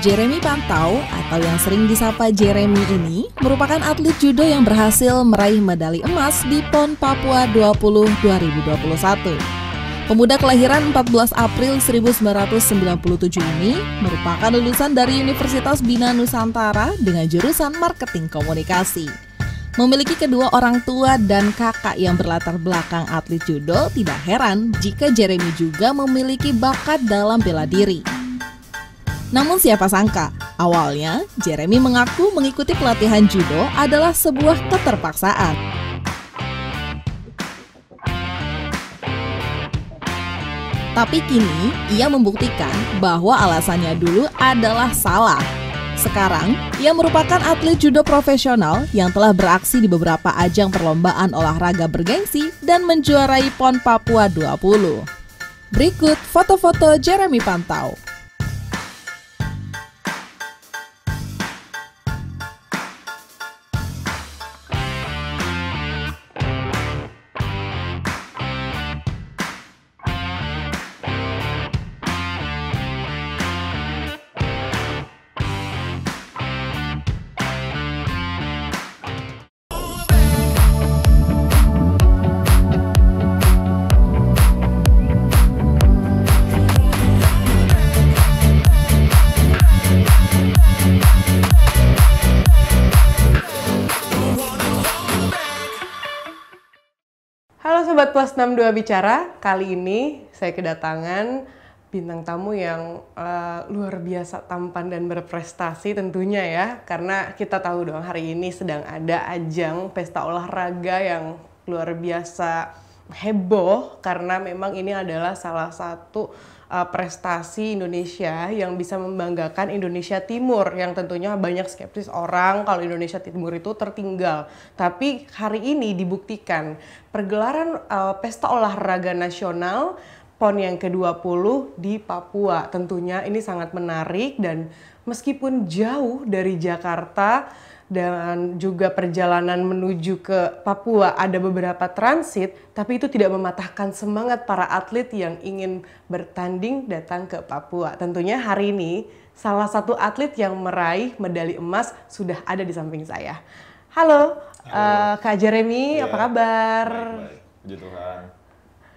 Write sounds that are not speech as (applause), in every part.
Jeremy Pantau atau yang sering disapa Jeremy ini merupakan atlet judo yang berhasil meraih medali emas di PON Papua 20 2021. Pemuda kelahiran 14 April 1997 ini merupakan lulusan dari Universitas Bina Nusantara dengan jurusan Marketing Komunikasi. Memiliki kedua orang tua dan kakak yang berlatar belakang atlet judo, tidak heran jika Jeremy juga memiliki bakat dalam bela diri. Namun siapa sangka, awalnya Jeremy mengaku mengikuti pelatihan judo adalah sebuah keterpaksaan. Tapi kini ia membuktikan bahwa alasannya dulu adalah salah. Sekarang, ia merupakan atlet judo profesional yang telah beraksi di beberapa ajang perlombaan olahraga bergengsi dan menjuarai PON Papua 20. Berikut foto-foto Jeremy Pantau. Sobat Plus 62 Bicara, kali ini saya kedatangan bintang tamu yang uh, luar biasa tampan dan berprestasi tentunya ya. Karena kita tahu dong hari ini sedang ada ajang pesta olahraga yang luar biasa heboh karena memang ini adalah salah satu uh, prestasi Indonesia yang bisa membanggakan Indonesia Timur yang tentunya banyak skeptis orang kalau Indonesia Timur itu tertinggal. Tapi hari ini dibuktikan pergelaran uh, pesta olahraga nasional PON yang ke-20 di Papua. Tentunya ini sangat menarik dan meskipun jauh dari Jakarta dan juga perjalanan menuju ke Papua ada beberapa transit, tapi itu tidak mematahkan semangat para atlet yang ingin bertanding datang ke Papua. Tentunya hari ini salah satu atlet yang meraih medali emas sudah ada di samping saya. Halo, Halo. Uh, Kak Jeremy, ya, apa kabar? Baik, baik.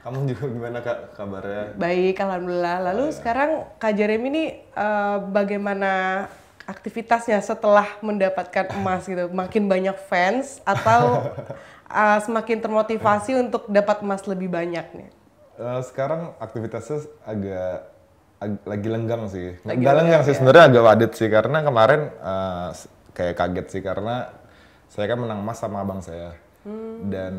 Kamu juga gimana kak kabarnya? Baik, alhamdulillah. Lalu ya. sekarang Kak Jeremy ini uh, bagaimana aktivitasnya setelah mendapatkan emas gitu? Makin banyak fans atau (laughs) uh, semakin termotivasi untuk dapat emas lebih banyak nih? Uh, sekarang aktivitasnya agak lagi lenggang sih. Lagi Nggak lenggang sih ya? sebenarnya agak wadit sih karena kemarin uh, kayak kaget sih karena saya kan menang emas sama abang saya. Hmm. Dan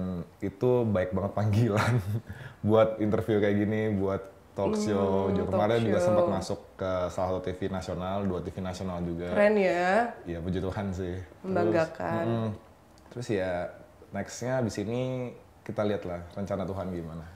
itu baik banget panggilan (laughs) buat interview kayak gini, buat talk show hmm, juga kemarin show. juga sempat masuk ke salah satu TV nasional dua TV nasional juga keren ya iya puji Tuhan sih membanggakan terus, mm, terus ya nextnya di sini kita lihatlah rencana Tuhan gimana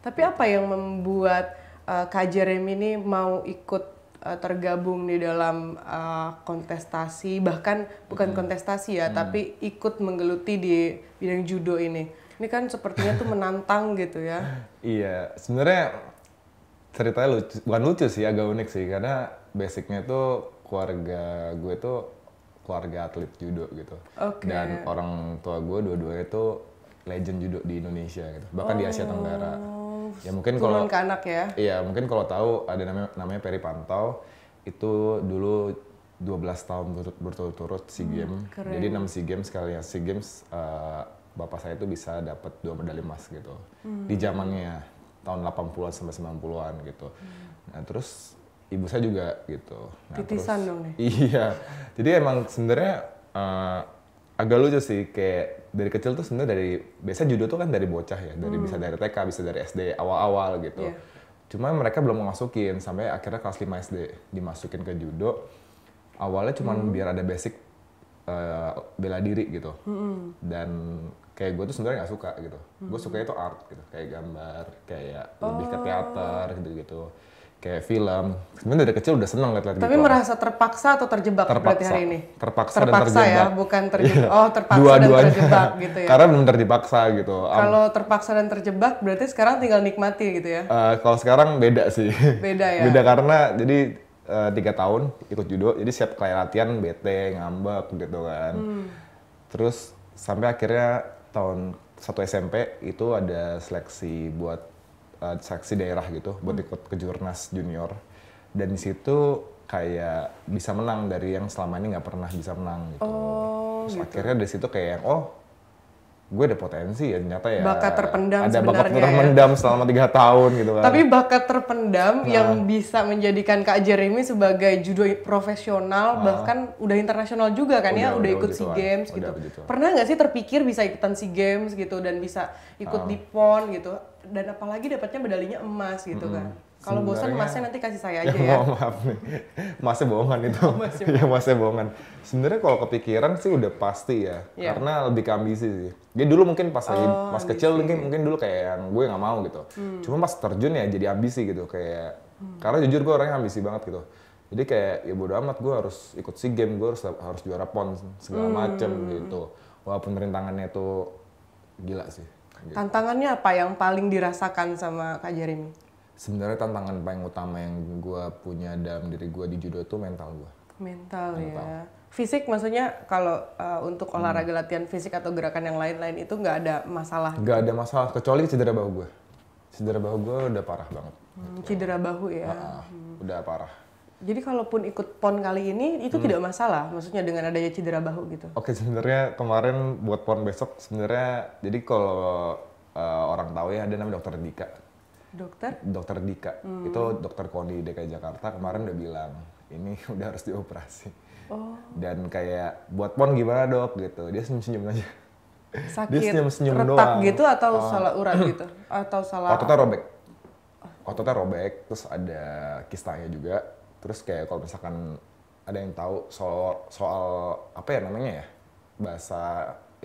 tapi apa yang membuat uh, Kak Jeremy ini mau ikut eh, tergabung di dalam uh, kontestasi bahkan bukan hmm. kontestasi ya hmm. tapi ikut menggeluti di bidang judo ini ini kan sepertinya tuh menantang gitu ya (laughs) iya sebenarnya ceritanya lucu, bukan lucu sih, agak unik sih karena basicnya itu keluarga gue tuh keluarga atlet judo gitu. Okay. Dan orang tua gue dua-duanya itu legend judo di Indonesia gitu. Bahkan oh. di Asia oh, Tenggara. Ya mungkin kalau ke anak ya. Iya, mungkin kalau tahu ada namanya namanya Peri Pantau itu dulu 12 tahun berturut-turut SEA hmm, Games. Jadi 6 SEA Games sekali ya. SEA Games uh, bapak saya itu bisa dapat dua medali emas gitu. Hmm. Di zamannya tahun 80-an sampai 90-an gitu. Hmm. Nah, terus ibu saya juga gitu. Nah, Titisan terus, dong nih. Iya. Jadi emang sebenarnya uh, agak lucu sih kayak dari kecil tuh sebenarnya dari biasa judo tuh kan dari bocah ya, dari hmm. bisa dari TK, bisa dari SD awal-awal gitu. Yeah. Cuma mereka belum masukin sampai akhirnya kelas 5 SD dimasukin ke judo. Awalnya cuma hmm. biar ada basic uh, bela diri gitu. Hmm. Dan kayak gue tuh sebenarnya nggak suka gitu hmm. gue suka itu art gitu kayak gambar kayak oh. lebih ke teater gitu gitu kayak film sebenarnya dari kecil udah seneng liat-liat tapi gitu. merasa terpaksa atau terjebak terpaksa. berarti hari ini terpaksa, ya, (laughs) iya. oh, terpaksa dan terjebak ya bukan terjebak oh terpaksa Dua dan terjebak gitu ya karena benar-benar dipaksa gitu kalau terpaksa dan terjebak berarti sekarang tinggal nikmati gitu ya uh, kalau sekarang beda sih beda ya (laughs) beda karena jadi eh, tiga uh, tahun ikut judo jadi siap kayak latihan bete ngambek gitu kan hmm. terus sampai akhirnya tahun satu SMP itu ada seleksi buat uh, seleksi daerah gitu buat hmm. ikut kejurnas junior dan di situ kayak bisa menang dari yang selama ini nggak pernah bisa menang gitu. Oh, Terus gitu. akhirnya dari situ kayak oh gue ada potensi ya ternyata ya bakat terpendam ada bakat ya. terpendam selama tiga tahun gitu kan tapi bakat terpendam nah. yang bisa menjadikan kak Jeremy sebagai judo profesional nah. bahkan udah internasional juga kan oh, ya, udah, ya udah, udah ikut sea games gitu udah, pernah nggak sih terpikir bisa ikutan sea games gitu dan bisa ikut nah. di pon gitu dan apalagi dapatnya medalinya emas gitu -hmm. kan kalau bosan masnya nanti kasih saya ya, aja ya. ya. (laughs) Maaf nih, masnya bohongan itu. Oh, Masih (laughs) ya masnya bohongan. Sebenarnya kalau kepikiran sih udah pasti ya, yeah. karena lebih ke ambisi sih. Dia dulu mungkin pas lagi oh, pas ambisi. kecil mungkin mungkin dulu kayak yang gue nggak mau gitu. Hmm. Cuma pas terjun ya jadi ambisi gitu kayak. Hmm. Karena jujur gue orangnya ambisi banget gitu. Jadi kayak ya bodo amat gue harus ikut si game, gue harus harus juara pon segala hmm. macem gitu. Walaupun rintangannya itu gila sih. Gitu. Tantangannya apa yang paling dirasakan sama Kak Jeremy? sebenarnya tantangan paling utama yang gue punya dalam diri gue di judo itu mental gue. Mental, mental ya. Fisik maksudnya kalau uh, untuk hmm. olahraga hmm. latihan fisik atau gerakan yang lain-lain itu nggak ada masalah. Nggak ada masalah kecuali cedera bahu gue. Cedera bahu gue udah parah banget. Hmm, cedera bahu ya. hmm. Udah parah. Jadi kalaupun ikut pon kali ini itu hmm. tidak masalah, maksudnya dengan adanya cedera bahu gitu. Oke, sebenarnya kemarin buat pon besok sebenarnya jadi kalau uh, orang tahu ya ada namanya dokter Dika Dokter? Dokter Dika. Hmm. Itu dokter koni DKI Jakarta kemarin udah bilang ini (laughs) udah harus dioperasi. Oh. Dan kayak buat pon gimana dok gitu. Dia senyum-senyum aja. Sakit. Dia senyum-senyum doang. gitu atau oh. salah urat gitu? (clears throat) Atau salah Ototnya robek. Ototnya robek, terus ada kistanya juga. Terus kayak kalau misalkan ada yang tahu soal soal apa ya namanya ya? Bahasa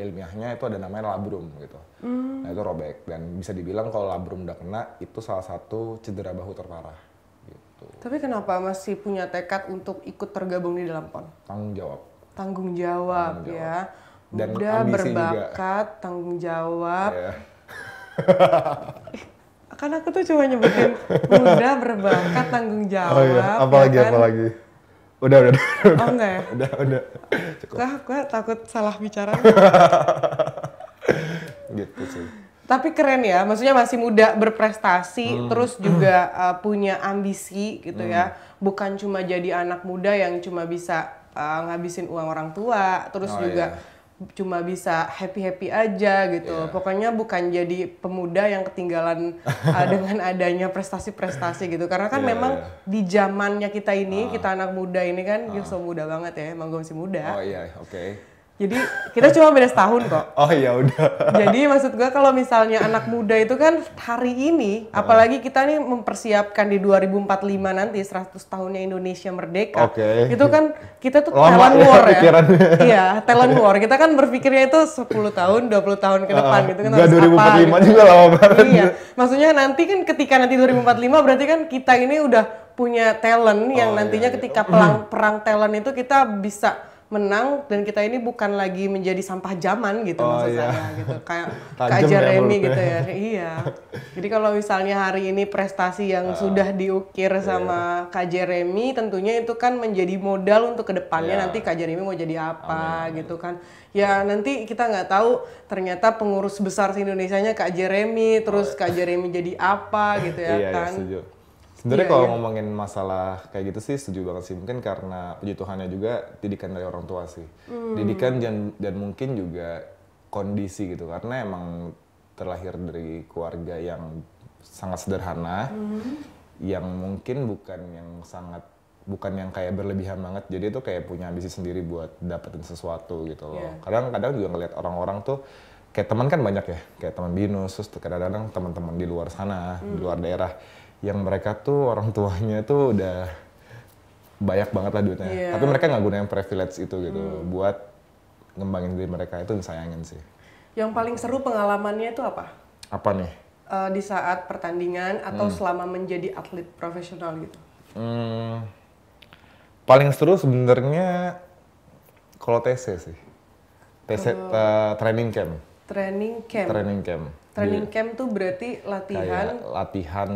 ilmiahnya itu ada namanya labrum gitu. Mm. Nah itu robek dan bisa dibilang kalau labrum udah kena itu salah satu cedera bahu terparah. Gitu. Tapi kenapa masih punya tekad untuk ikut tergabung di dalam pon? Tanggung jawab. Tanggung jawab, tanggung ya. jawab. ya. Dan udah berbakat, juga. tanggung jawab. Yeah. (laughs) Karena aku tuh cuma nyebutin muda berbakat tanggung jawab. Oh iya. Ya apalagi ya kan? apalagi. Udah, udah, udah. udah. Oh enggak ya? Udah, udah. Cukup. gue takut salah bicara. (laughs) gitu sih. Tapi keren ya, maksudnya masih muda berprestasi, hmm. terus juga uh, punya ambisi gitu ya. hmm. ya. Bukan cuma jadi anak muda yang cuma bisa uh, ngabisin uang orang tua, terus oh, juga iya cuma bisa happy happy aja gitu yeah. pokoknya bukan jadi pemuda yang ketinggalan uh, (laughs) dengan adanya prestasi prestasi gitu karena kan yeah, memang yeah. di zamannya kita ini uh. kita anak muda ini kan uh. ya so muda banget ya emang gue masih muda oh iya yeah. oke okay jadi kita cuma beda setahun kok. Oh ya udah. Jadi maksud gue kalau misalnya anak muda itu kan hari ini, uh. apalagi kita nih mempersiapkan di 2045 nanti 100 tahunnya Indonesia merdeka. Oke. Okay. Itu kan kita tuh Lama talent ya, war ya. Iya, talent war. Kita kan berpikirnya itu 10 tahun, 20 tahun ke depan uh, gitu kan. Gak 2045 apa, gitu. juga lama banget. Iya. Maksudnya nanti kan ketika nanti 2045 berarti kan kita ini udah punya talent yang oh, nantinya iya, iya. ketika perang perang talent itu kita bisa menang dan kita ini bukan lagi menjadi sampah zaman gitu oh, maksud iya. saya gitu kayak (laughs) Kak ya Jeremy Remy gitu ya. ya iya jadi kalau misalnya hari ini prestasi yang uh, sudah diukir iya. sama Kak Jeremy tentunya itu kan menjadi modal untuk kedepannya iya. nanti Kak Jeremy mau jadi apa Amin. gitu kan ya nanti kita nggak tahu ternyata pengurus besar si Indonesia nya Kak Jeremy terus oh, iya. Kak Jeremy jadi apa gitu ya (laughs) iya, iya, kan iya, setuju Sebenarnya yeah, kalau yeah. ngomongin masalah kayak gitu sih setuju banget sih mungkin karena puji Tuhannya juga didikan dari orang tua sih. Mm. Didikan dan dan mungkin juga kondisi gitu karena emang terlahir dari keluarga yang sangat sederhana. Mm. Yang mungkin bukan yang sangat bukan yang kayak berlebihan banget jadi itu kayak punya ambisi sendiri buat dapetin sesuatu gitu loh yeah. kadang-kadang juga ngeliat orang-orang tuh kayak teman kan banyak ya kayak teman binus terus kadang-kadang teman-teman di luar sana mm. di hmm. luar daerah yang mereka tuh orang tuanya tuh udah banyak banget lah duitnya. Yeah. Tapi mereka nggak gunain privilege itu gitu hmm. buat ngembangin diri mereka itu disayangin sih. Yang paling seru pengalamannya itu apa? Apa nih? Uh, di saat pertandingan atau hmm. selama menjadi atlet profesional gitu. Hmm. Paling seru sebenarnya kalau TC sih. TC uh, eh, training camp. Training camp. Training camp Training iya. camp tuh berarti latihan latihan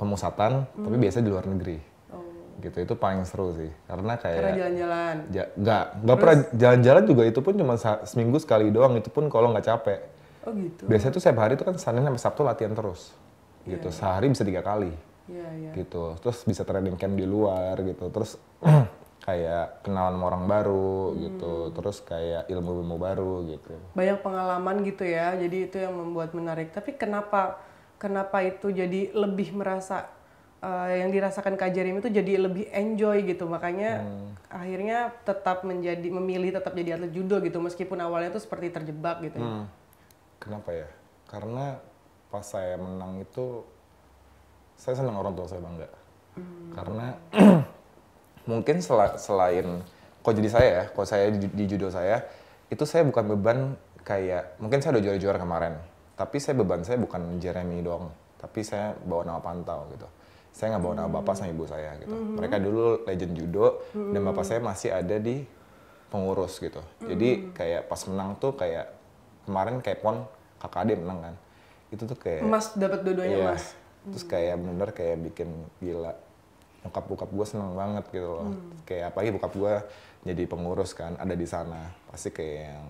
pemusatan hmm. tapi biasa di luar negeri. Oh. Gitu itu paling seru sih karena kayak karena jalan-jalan. Ja, enggak, enggak pernah jalan-jalan juga itu pun cuma seminggu sekali doang itu pun kalau nggak capek. Oh gitu. Biasanya tuh setiap hari itu kan Senin sampai Sabtu latihan terus. Iya, gitu. Iya. Sehari bisa tiga kali. Yeah, yeah. Gitu. Terus bisa training camp di luar gitu. Terus (clears throat) kayak kenalan sama orang baru gitu. hmm. gitu terus kayak ilmu-ilmu baru gitu banyak pengalaman gitu ya jadi itu yang membuat menarik tapi kenapa kenapa itu jadi lebih merasa uh, yang dirasakan Kak Jeremy itu jadi lebih enjoy gitu makanya hmm. akhirnya tetap menjadi memilih tetap jadi atlet judo gitu meskipun awalnya itu seperti terjebak gitu ya. hmm. kenapa ya karena pas saya menang itu saya senang orang tua saya bangga hmm. karena (clears throat) mungkin sel selain kok jadi saya ya, kok saya di, di judo saya itu saya bukan beban kayak mungkin saya udah juara-juara kemarin, tapi saya beban saya bukan Jeremy dong, tapi saya bawa nama pantau gitu. Saya nggak bawa nama bapak sama ibu saya gitu. Mm-hmm. Mereka dulu legend judo mm-hmm. dan bapak saya masih ada di pengurus gitu. Mm-hmm. Jadi kayak pas menang tuh kayak kemarin kayak pon kakak menang kan. Itu tuh kayak Mas dapat dua-duanya iya, Mas. Terus kayak bener kayak bikin gila nyokap bokap gue seneng banget gitu loh hmm. kayak apalagi bokap gue jadi pengurus kan ada di sana pasti kayak yang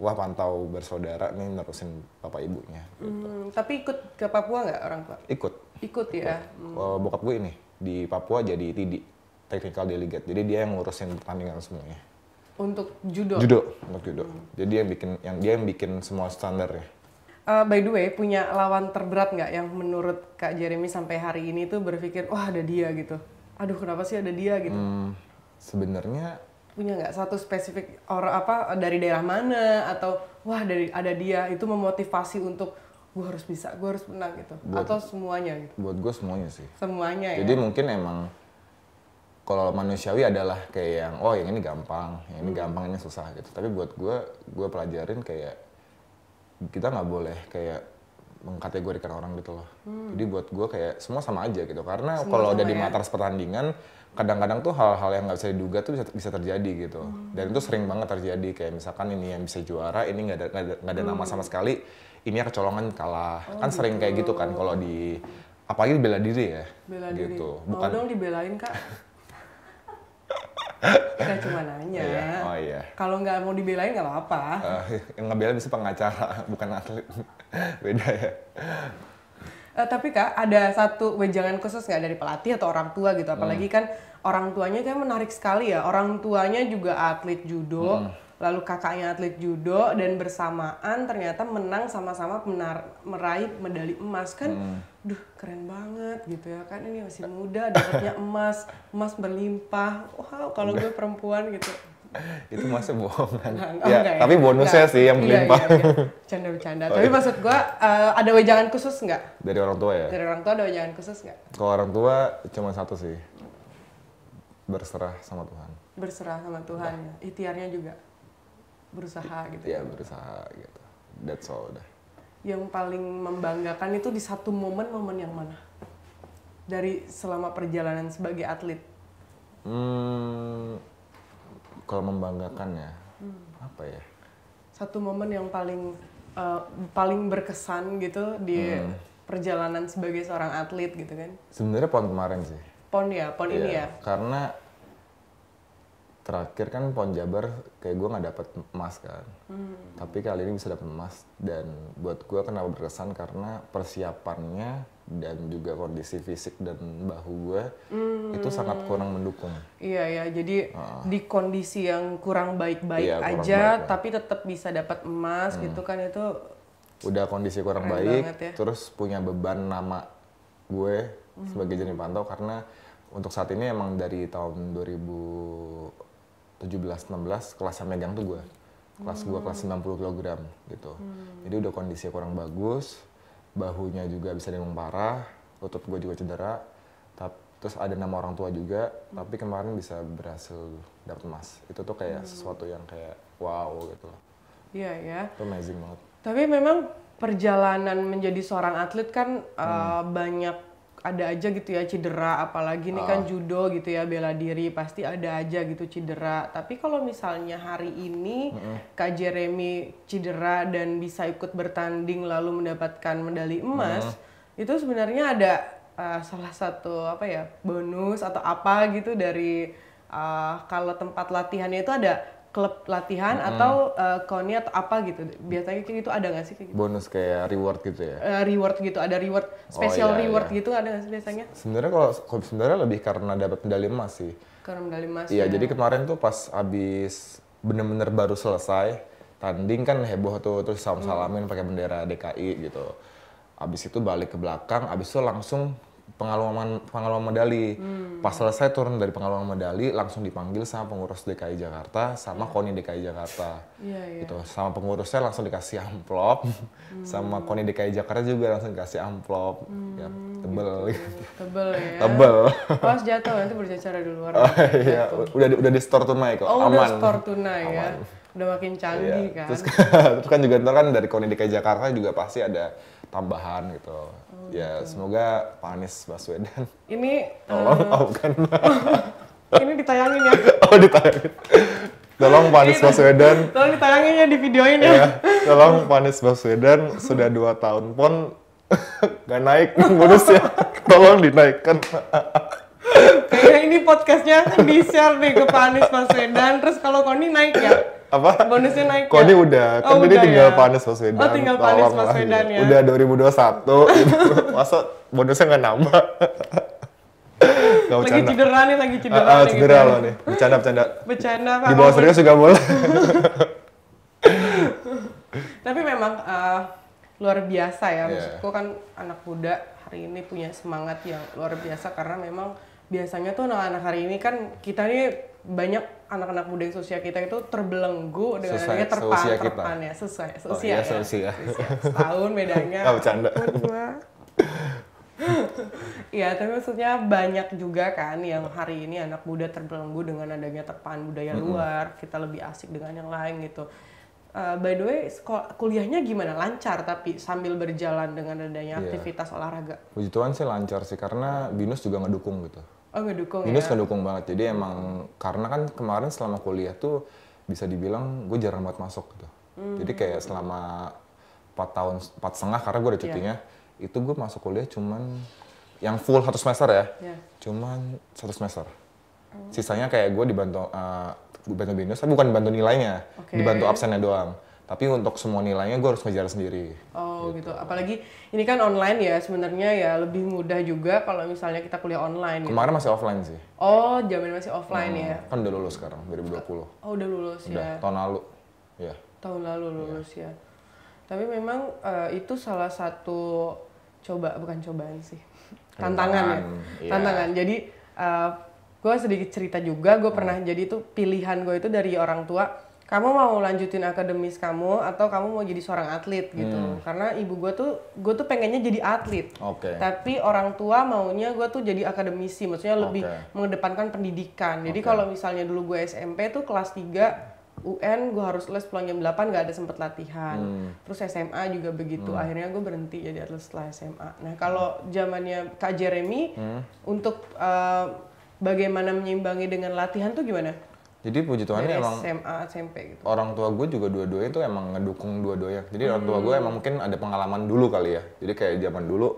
wah pantau bersaudara nih nerusin bapak ibunya gitu. hmm, tapi ikut ke Papua nggak orang tua ikut ikut ya ikut. Hmm. bokap gue ini di Papua jadi tidi technical delegate jadi dia yang ngurusin pertandingan semuanya untuk judo judo untuk hmm. judo hmm. jadi yang bikin yang dia yang bikin semua standarnya. ya Uh, by the way, punya lawan terberat nggak yang menurut Kak Jeremy sampai hari ini tuh berpikir, wah ada dia gitu. Aduh kenapa sih ada dia gitu? Hmm, Sebenarnya punya nggak satu spesifik orang apa dari daerah mana atau wah dari ada dia itu memotivasi untuk gue harus bisa, gue harus menang gitu. Buat, atau semuanya gitu? Buat gue semuanya sih. Semuanya Jadi ya. mungkin emang kalau manusiawi adalah kayak yang oh yang ini gampang, yang ini hmm. gampang, ini susah gitu. Tapi buat gue, gue pelajarin kayak kita nggak boleh kayak mengkategorikan orang gitu loh. Hmm. Jadi buat gue kayak semua sama aja gitu. Karena kalau udah di ya? matras pertandingan, kadang-kadang tuh hal-hal yang nggak bisa diduga tuh bisa, bisa terjadi gitu. Hmm. Dan itu sering banget terjadi. Kayak misalkan ini yang bisa juara, ini nggak ada, gak ada, gak ada hmm. nama sama sekali. Ini yang kecolongan kalah. Oh, kan gitu. sering kayak gitu kan gitu. kalau di apalagi di bela diri ya. Bela gitu. Bukan Mau dong dibelain kak. (laughs) Kita cuma nanya. Iya. Oh, kalau nggak mau dibelain nggak apa-apa. Uh, yang ngebela bisa pengacara, (laughs) bukan atlet. (laughs) Beda ya. Uh, tapi kak, ada satu wejangan khusus nggak dari pelatih atau orang tua gitu? Apalagi hmm. kan orang tuanya kan menarik sekali ya. Orang tuanya juga atlet judo, hmm. lalu kakaknya atlet judo dan bersamaan ternyata menang sama-sama meraih medali emas kan. Hmm. Duh, keren banget gitu ya kan ini masih muda dapatnya (laughs) emas, emas berlimpah. Wow, kalau gue perempuan gitu. (laughs) itu masa bohongan. (laughs) Oh, ya, ya, tapi bonusnya enggak. sih yang melimpah. Iya, iya, iya. (laughs) canda oh, tapi iya. maksud gua uh, ada wejangan khusus nggak? Dari orang tua ya? Dari orang tua ada wejangan khusus nggak? Kalau orang tua cuma satu sih. Berserah sama Tuhan. Berserah sama Tuhan. Nah. Ikhtiarnya juga berusaha gitu. Iya, berusaha gitu. That's all dah. Yang paling membanggakan itu di satu momen-momen yang mana? Dari selama perjalanan sebagai atlet. Hmm, kalau membanggakan ya hmm. apa ya satu momen yang paling uh, paling berkesan gitu di hmm. perjalanan sebagai seorang atlet gitu kan sebenarnya pon kemarin sih pon ya pon yeah. ini iya, ya karena terakhir kan pon Jabar kayak gue nggak dapet emas kan hmm. tapi kali ini bisa dapet emas dan buat gue kenapa berkesan karena persiapannya dan juga kondisi fisik dan bahu gue hmm. itu sangat kurang mendukung. Iya ya, jadi uh. di kondisi yang kurang baik-baik iya, aja, baik, tapi tetap bisa dapat emas hmm. gitu kan itu. Udah kondisi kurang baik, ya. terus punya beban nama gue hmm. sebagai Jenny pantau karena untuk saat ini emang dari tahun 2017 16 kelas yang megang tuh gue. Kelas hmm. gue kelas 90 kg gitu. Hmm. Jadi udah kondisi kurang bagus bahunya juga bisa demam parah lutut gue juga cedera tapi terus ada nama orang tua juga hmm. tapi kemarin bisa berhasil dapat emas itu tuh kayak hmm. sesuatu yang kayak wow gitu loh iya ya itu amazing banget tapi memang perjalanan menjadi seorang atlet kan hmm. uh, banyak ada aja gitu ya cedera apalagi ini uh. kan ah. judo gitu ya bela diri pasti ada aja gitu cedera tapi kalau misalnya hari ini mm -hmm. Kak Jeremy cedera dan bisa ikut bertanding lalu mendapatkan medali emas mm -hmm. itu sebenarnya ada uh, salah satu apa ya bonus atau apa gitu dari uh, kalau tempat latihannya itu ada klub latihan hmm. atau uh, koni atau apa gitu biasanya kayak gitu ada nggak sih kayak gitu? bonus kayak reward gitu ya uh, reward gitu ada reward oh, special oh, iya, reward iya. gitu ada nggak sih biasanya sebenarnya kalau sebenarnya lebih karena dapat medali emas sih karena medali emas iya ya. jadi kemarin tuh pas abis bener-bener baru selesai tanding kan heboh tuh terus salam salamin hmm. pakai bendera DKI gitu abis itu balik ke belakang abis itu langsung pengalaman pengalaman medali. Hmm. Pas selesai turun dari pengalaman medali langsung dipanggil sama pengurus DKI Jakarta sama yeah. KONI DKI Jakarta. Yeah, yeah. Gitu. Sama pengurusnya langsung dikasih amplop. Hmm. sama KONI DKI Jakarta juga langsung dikasih amplop. Ya, hmm. Ya, tebel gitu. Ya. Tebel ya. tebel. Pas oh, jatuh nanti berjacara di luar. Oh, iya. Udah udah di store tunai kok. Oh, aman. udah store tunai ya. aman. ya. Udah makin canggih iya. kan. Terus, (laughs) terus kan juga ntar kan dari KONI DKI Jakarta juga pasti ada tambahan gitu. Oh, ya gitu. semoga Pak Anies Baswedan. (laughs) Ini tolong uh, oh, bukan. ini ditayangin ya. (laughs) Oh ditayangin. Tolong Pak Anies Baswedan. (laughs) Tolong ditayangin ya di video ini ya iya, tolong Pak Anies Baswedan sudah dua tahun pun gak naik bonusnya. tolong dinaikkan. Kayaknya ini podcastnya di share nih ke Pak Anies Baswedan. Terus kalau Koni naik ya apa? Bonusnya naik. Kok ya? ini udah, kan oh, udah tinggal ya? Panas Wedan. Oh, tinggal Panas Wedan iya. ya. Udah 2021 gitu. (laughs) Masa bonusnya nggak nambah? Gak lagi cedera nih, lagi cedera. Uh, uh, cedera gitu. loh nih. Bercanda, bercanda. Bercanda. Di bawah serius juga boleh. (laughs) Tapi memang uh, luar biasa ya. Yeah. Maksudku kan anak muda hari ini punya semangat yang luar biasa karena memang biasanya tuh anak-anak hari ini kan kita nih banyak anak-anak muda yang sosial kita itu terbelenggu dengan adanya terpan, terpan ya, sesuai, sosial oh, iya, ya. Sosial. Setahun bedanya. (laughs) Gak bercanda. (laughs) Iya, tapi maksudnya banyak juga kan yang hari ini anak muda terbelenggu dengan adanya terpan budaya mm -hmm. luar, kita lebih asik dengan yang lain gitu. Uh, by the way, kuliahnya gimana? Lancar tapi sambil berjalan dengan adanya iya. aktivitas olahraga. Puji Tuhan sih lancar sih karena Binus juga ngedukung gitu. Oh ngedukung Binus ya? Binus banget. Jadi emang karena kan kemarin selama kuliah tuh bisa dibilang gue jarang banget masuk gitu. Mm. Jadi kayak selama 4 tahun, 4 setengah karena gue ada iya. cutinya, yeah. itu gue masuk kuliah cuman yang full satu semester ya, yeah. cuman satu semester. Oh. Sisanya kayak gue dibantu, uh, bantu binus tapi bukan bantu nilainya okay. dibantu absennya doang tapi untuk semua nilainya gue harus ngejar sendiri. Oh gitu. gitu. Apalagi ini kan online ya sebenarnya ya lebih mudah juga kalau misalnya kita kuliah online. Gitu. Kemarin masih offline sih. Oh zaman masih offline hmm, ya. Kan udah lulus sekarang 2020. Oh udah lulus udah, ya. Tahun lalu. Ya. Tahun lalu iya. lulus ya. ya. Tapi memang uh, itu salah satu coba bukan cobaan sih tantangan, tantangan ya. Iya. Tantangan. Jadi uh, gue sedikit cerita juga gue oh. pernah jadi itu pilihan gue itu dari orang tua kamu mau lanjutin akademis kamu atau kamu mau jadi seorang atlet gitu hmm. karena ibu gue tuh gue tuh pengennya jadi atlet okay. tapi orang tua maunya gue tuh jadi akademisi maksudnya lebih okay. mengedepankan pendidikan jadi okay. kalau misalnya dulu gue SMP tuh kelas 3 UN gue harus les pulang jam 8 gak ada sempet latihan hmm. terus SMA juga begitu hmm. akhirnya gue berhenti jadi atlet setelah SMA nah kalau zamannya Kak Jeremy hmm. untuk uh, bagaimana menyimbangi dengan latihan tuh gimana? Jadi puji Tuhan Dari emang SMA, SMP gitu. Orang tua gue juga dua-duanya itu emang ngedukung dua-duanya. Jadi hmm. orang tua hmm. gue emang mungkin ada pengalaman dulu kali ya. Jadi kayak zaman dulu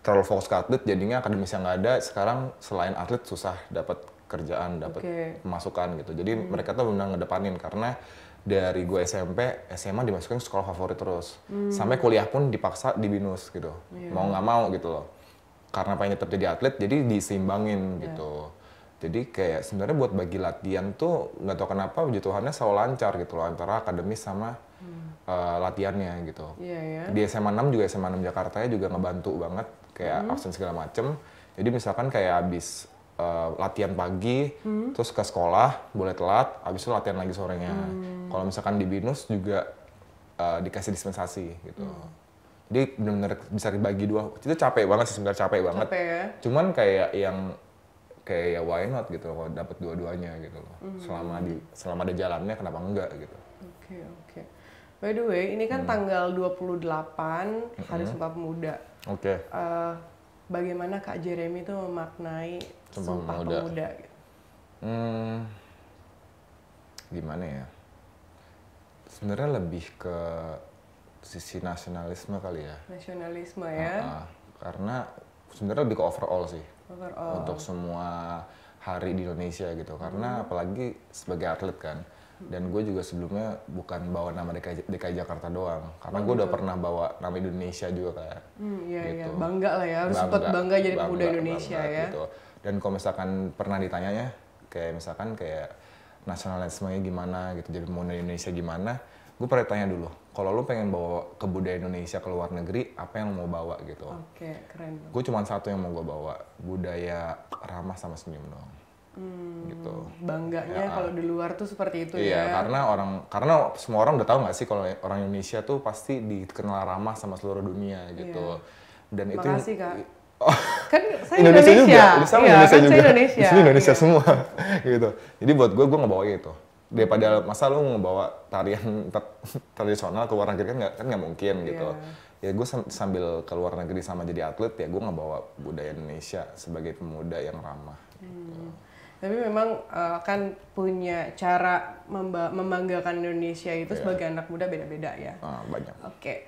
terlalu fokus ke atlet jadinya yang nggak ada. Sekarang selain atlet susah dapat kerjaan, dapat okay. pemasukan gitu. Jadi hmm. mereka tuh benar ngedepanin karena dari gue SMP, SMA dimasukin sekolah favorit terus. Hmm. Sampai kuliah pun dipaksa di BINUS gitu. Yeah. Mau nggak mau gitu loh. Karena pengen tetap jadi atlet jadi diseimbangin yeah. gitu jadi kayak sebenarnya buat bagi latihan tuh nggak tahu kenapa puji Tuhannya selalu lancar gitu loh antara akademis sama hmm. uh, latihannya gitu. Yeah, yeah. Di SMA 6 juga SMA 6 Jakarta ya juga ngebantu banget kayak hmm. absen segala macem. Jadi misalkan kayak abis uh, latihan pagi, hmm. terus ke sekolah boleh telat, abis itu latihan lagi sorenya. Hmm. Kalau misalkan di binus juga uh, dikasih dispensasi gitu. Hmm. Jadi benar-benar bisa dibagi dua. Itu capek banget sih sebenarnya capek banget. Capek ya? Cuman kayak yang kayak ya why not gitu loh kalau dapat dua-duanya gitu loh mm -hmm. selama di selama ada jalannya kenapa enggak gitu oke okay, oke okay. by the way ini kan mm. tanggal 28 hmm. hari mm -hmm. sumpah pemuda oke okay. uh, eh, bagaimana kak Jeremy itu memaknai sumpah, sumpah pemuda, pemuda gitu? hmm, gimana ya sebenarnya lebih ke sisi nasionalisme kali ya nasionalisme ya uh -uh. karena sebenarnya lebih ke overall sih overall. untuk semua hari di Indonesia gitu karena hmm. apalagi sebagai atlet kan dan gue juga sebelumnya bukan bawa nama DKI, DKI Jakarta doang karena gue udah pernah bawa nama Indonesia juga kayak hmm, iya, iya. gitu. iya. bangga lah ya harus bangga, bangga jadi bangga, pemuda Indonesia bangga, ya gitu. dan kalau misalkan pernah ditanya ya kayak misalkan kayak nasionalismenya gimana gitu jadi pemuda Indonesia gimana gue pernah tanya dulu kalau lu pengen bawa kebudayaan Indonesia ke luar negeri, apa yang lu mau bawa gitu. Oke, okay, keren. Gue cuma satu yang mau gue bawa, budaya ramah sama senyum dong. Hmm, gitu. Bangganya ya, kalau ah. di luar tuh seperti itu iya, ya. Iya, karena orang karena semua orang udah tahu nggak sih kalau orang Indonesia tuh pasti dikenal ramah sama seluruh dunia gitu. Iya. Dan itu Makasih, Kak. (laughs) Oh, kan saya Indonesia, Indonesia juga, sama iya, Indonesia kan juga. Indonesia. Indonesia iya. semua (laughs) gitu. Jadi buat gue gue ngebawa itu daripada masa lu ngebawa tarian tradisional ke luar negeri kan nggak kan mungkin yeah. gitu iya. ya gue sambil ke luar negeri sama jadi atlet ya gue ngebawa budaya Indonesia sebagai pemuda yang ramah hmm. tapi memang uh, kan punya cara membanggakan Indonesia itu yeah. sebagai anak muda beda-beda ya uh, banyak oke okay.